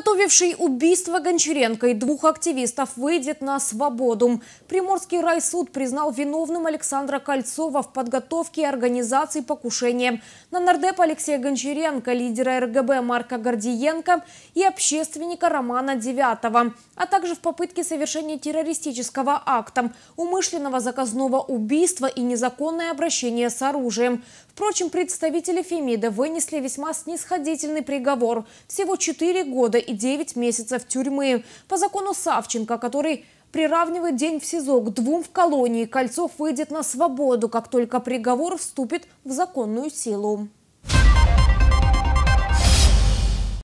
Подготовивший убийство Гончаренко и двух активистов выйдет на свободу. Приморский райсуд признал виновным Александра Кольцова в подготовке и организации покушения на нардеп Алексея Гончаренко, лидера РГБ Марка Гордиенко и общественника Романа Девятого, а также в попытке совершения террористического акта, умышленного заказного убийства и незаконное обращение с оружием. Впрочем, представители Фемида вынесли весьма снисходительный приговор – всего 4 года года и 9 месяцев тюрьмы. По закону Савченко, который приравнивает день в СИЗО к двум в колонии, Кольцов выйдет на свободу, как только приговор вступит в законную силу.